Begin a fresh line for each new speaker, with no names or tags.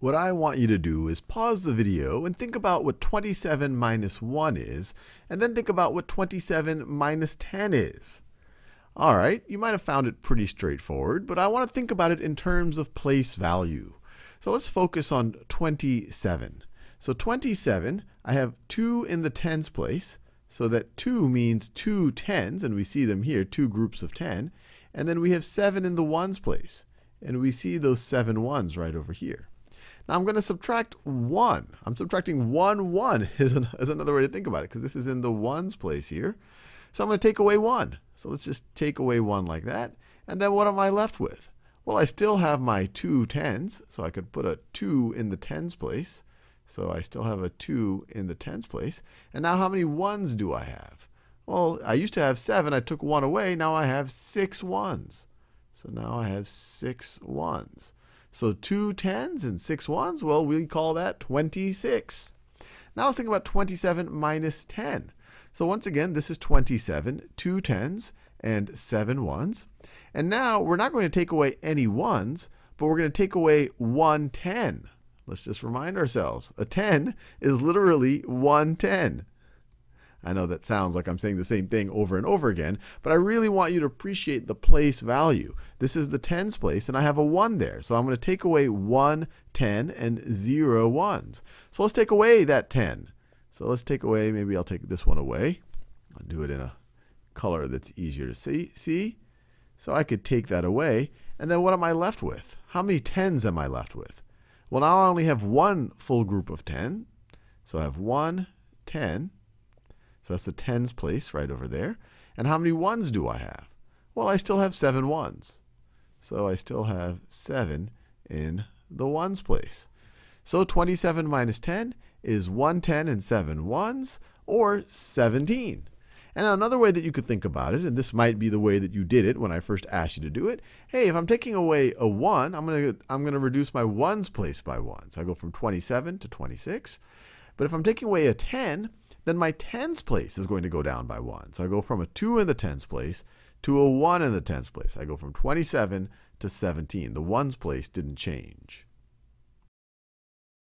what I want you to do is pause the video and think about what 27 minus 1 is, and then think about what 27 minus 10 is. All right, you might have found it pretty straightforward, but I want to think about it in terms of place value. So let's focus on 27. So 27, I have 2 in the tens place, so that 2 means 2 tens, and we see them here, two groups of 10. And then we have 7 in the ones place, and we see those 7 ones right over here. Now I'm going to subtract 1. I'm subtracting 1, 1 is, an, is another way to think about it because this is in the ones place here. So I'm going to take away 1. So let's just take away 1 like that. And then what am I left with? Well, I still have my two tens, so I could put a 2 in the tens place. So I still have a 2 in the tens place. And now how many 1s do I have? Well, I used to have 7. I took 1 away. Now I have six ones. So now I have six ones. So two tens and six ones, well, we call that 26. Now let's think about 27 minus 10. So once again, this is 27, two tens and seven ones. And now we're not going to take away any ones, but we're going to take away one ten. Let's just remind ourselves, a 10 is literally 110. I know that sounds like I'm saying the same thing over and over again, but I really want you to appreciate the place value. This is the tens place, and I have a 1 there. So I'm going to take away 1, 10, and 0 ones. So let's take away that 10. So let's take away, maybe I'll take this one away. I'll do it in a color that's easier to see. see? So I could take that away. And then what am I left with? How many 10s am I left with? Well, now I only have one full group of 10. So I have 1, 10, so that's the tens place right over there. And how many ones do I have? Well, I still have seven ones. So I still have 7 in the ones place. So 27 minus 10 is 110 and 7 ones, or 17. And another way that you could think about it, and this might be the way that you did it when I first asked you to do it, hey, if I'm taking away a 1, I'm going to I'm going to reduce my ones place by 1. So I go from 27 to 26. But if I'm taking away a 10, then my tens place is going to go down by 1. So I go from a 2 in the tens place to a 1 in the tens place. I go from 27 to 17. The ones place didn't change.